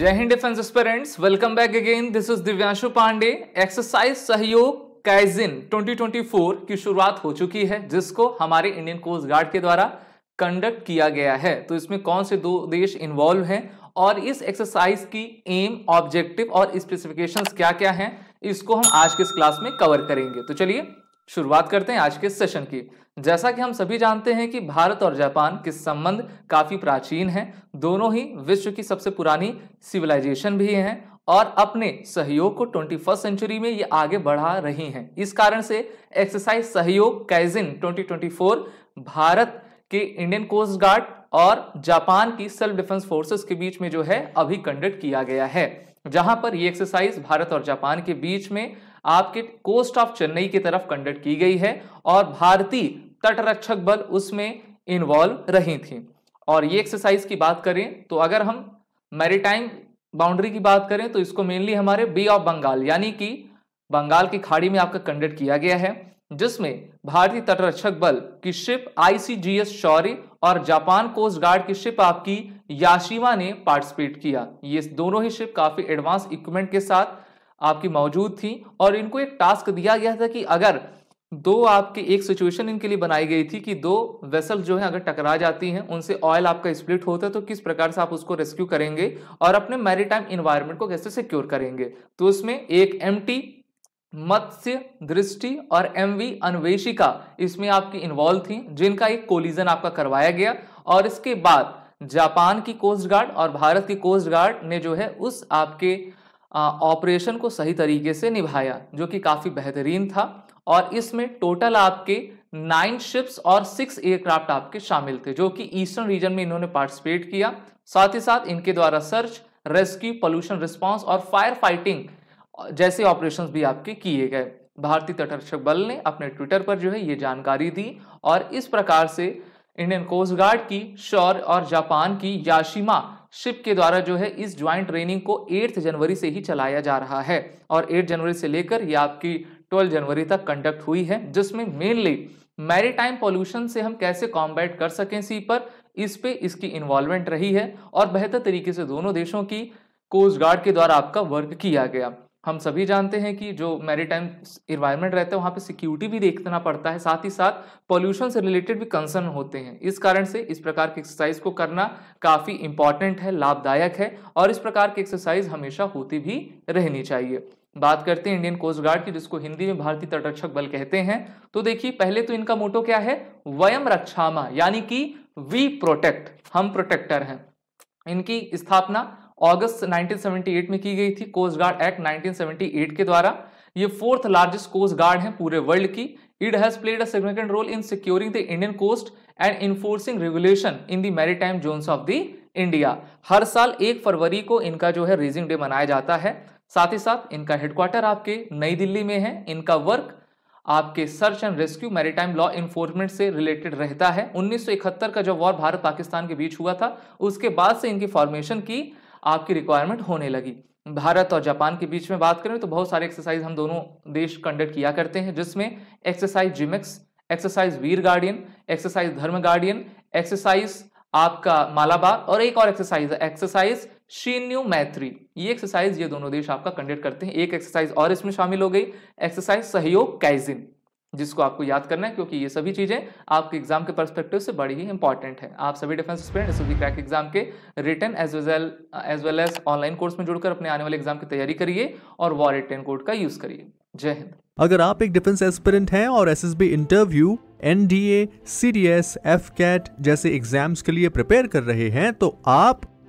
जय हिंद defence aspirants welcome back again this is Divyanshu Pandey exercise Sahyog Kaijin 2024 की शुरुआत हो चुकी है जिसको हमारे इंडियन कोस्ट गार्ड के द्वारा कंडक्ट किया गया है तो इसमें कौन से दो देश इन्वॉल्व हैं और इस एक्सरसाइज की एम ऑब्जेक्टिव और स्पेसिफिकेशंस क्या क्या हैं इसको हम आज के इस क्लास में कवर करेंगे तो चलिए शुरुआत करते हैं आज के सेशन की जैसा कि हम सभी जानते हैं कि भारत और जापान के संबंध काफ़ी प्राचीन हैं दोनों ही विश्व की सबसे पुरानी सिविलाइजेशन भी हैं और अपने सहयोग को ट्वेंटी फर्स्ट सेंचुरी में ये आगे बढ़ा रही हैं इस कारण से एक्सरसाइज सहयोग कैजिन 2024 भारत के इंडियन कोस्ट गार्ड और जापान की सेल्फ डिफेंस फोर्सेस के बीच में जो है अभी कंडक्ट किया गया है जहां पर ये एक्सरसाइज भारत और जापान के बीच में आपके कोस्ट ऑफ चेन्नई की तरफ कंडक्ट की गई है और भारतीय तटरक्षक बल उसमें इन्वॉल्व रही थी और ये एक्सरसाइज की बात करें तो अगर हम मैरिटाइम बाउंड्री की बात करें तो इसको मेनली हमारे बे ऑफ बंगाल यानी कि बंगाल की खाड़ी में आपका कंडक्ट किया गया है जिसमें भारतीय तटरक्षक बल की शिप आईसीजीएस शौर्य और जापान कोस्ट गार्ड की शिप आपकी याशिमा ने पार्टिसिपेट किया ये दोनों ही शिप काफी एडवांस इक्विपमेंट के साथ आपकी मौजूद थी और इनको एक टास्क दिया गया था कि अगर दो आपके एक सिचुएशन इनके लिए बनाई गई थी कि दो वेसल जो है अगर टकरा जाती हैं उनसे ऑयल आपका स्प्लिट होता है तो किस प्रकार से आप उसको रेस्क्यू करेंगे और अपने मैरीटाइम इन्वायरमेंट को कैसे सिक्योर करेंगे तो उसमें एक एम मत्स्य दृष्टि और एम वी अन्वेषिका इसमें आपकी इन्वॉल्व थी जिनका एक कोलिजन आपका करवाया गया और इसके बाद जापान की कोस्ट गार्ड और भारत की कोस्ट गार्ड ने जो है उस आपके ऑपरेशन को सही तरीके से निभाया जो कि काफ़ी बेहतरीन था और इसमें टोटल आपके नाइन शिप्स और सिक्स एयरक्राफ्ट आपके शामिल थे जो कि ईस्टर्न रीजन में इन्होंने पार्टिसिपेट किया साथ ही साथ इनके द्वारा सर्च रेस्क्यू पोल्यूशन रिस्पांस और फायर फाइटिंग जैसे ऑपरेशन भी आपके किए गए भारतीय तटरक्षक बल ने अपने ट्विटर पर जो है ये जानकारी दी और इस प्रकार से इंडियन कोस्ट गार्ड की शौर और जापान की याशिमा शिप के द्वारा जो है इस ज्वाइंट ट्रेनिंग को 8 जनवरी से ही चलाया जा रहा है और 8 जनवरी से लेकर ये आपकी 12 जनवरी तक कंडक्ट हुई है जिसमें मेनली मैरीटाइम पॉल्यूशन से हम कैसे कॉम्बैट कर सकें सी पर इस पे इसकी इन्वॉल्वमेंट रही है और बेहतर तरीके से दोनों देशों की कोस्ट गार्ड के द्वारा आपका वर्क किया गया हम सभी जानते हैं कि जो टाइम इन्वायरमेंट रहता है वहाँ पे सिक्योरिटी भी देखना पड़ता है साथ ही साथ पोल्यूशन से रिलेटेड भी कंसर्न होते हैं इस कारण से इस प्रकार की एक्सरसाइज को करना काफ़ी इंपॉर्टेंट है लाभदायक है और इस प्रकार की एक्सरसाइज हमेशा होती भी रहनी चाहिए बात करते हैं इंडियन कोस्ट गार्ड की जिसको हिंदी में भारतीय तटरक्षक बल कहते हैं तो देखिए पहले तो इनका मोटो क्या है वयम रक्षामा यानी कि वी प्रोटेक्ट हम प्रोटेक्टर हैं इनकी स्थापना अगस्त 1978 में की गई थी कोस्ट गार्ड एक्ट 1978 के द्वारा ये फोर्थ लार्जेस्ट कोस्ट गार्ड है पूरे वर्ल्ड की it has played significant role in securing the Indian coast and enforcing regulation in the maritime zone of the India हर साल एक फरवरी को इनका जो है रेजिंग डे मनाया जाता है साथ ही साथ इनका हेडक्वार्टर आपके नई दिल्ली में है इनका वर्क आपके search and rescue maritime law enforcement से रिलेटेड रहता है 1971 का जो वॉर भारत पाकिस्तान के बीच हुआ था उसके बाद से इनकी फॉर्मेशन की आपकी रिक्वायरमेंट होने लगी भारत और जापान के बीच में बात करें तो बहुत सारे एक्सरसाइज हम दोनों देश कंडक्ट किया करते हैं जिसमें exercise JIMEX exercise Veer Guardian exercise Dharma Guardian exercise आपका मालाबार और एक और एक्सरसाइज एक्सरसाइज शीन्यू मैत्री ये एक्सरसाइज ये दोनों देश आपका कंडक्ट करते हैं एक एक्सरसाइज और इसमें शामिल हो गई एक्सरसाइज सहयोग कैजिन जिसको आपको याद करना है क्योंकि ये सभी चीज़ें आपके एग्जाम के परस्पेक्टिव से बड़ी ही इंपॉर्टेंट है आप सभी defence students crack exam के written as well as well as online course में जुड़कर अपने आने वाले एग्जाम की तैयारी करिए और वॉर रिटर्न कोड का यूज करिए जय हिंद अगर आप एक डिफेंस एस्पिरेंट हैं और B interview NDA AFCAT जैसे एग्जाम्स के लिए प्रिपेयर कर रहे हैं तो आप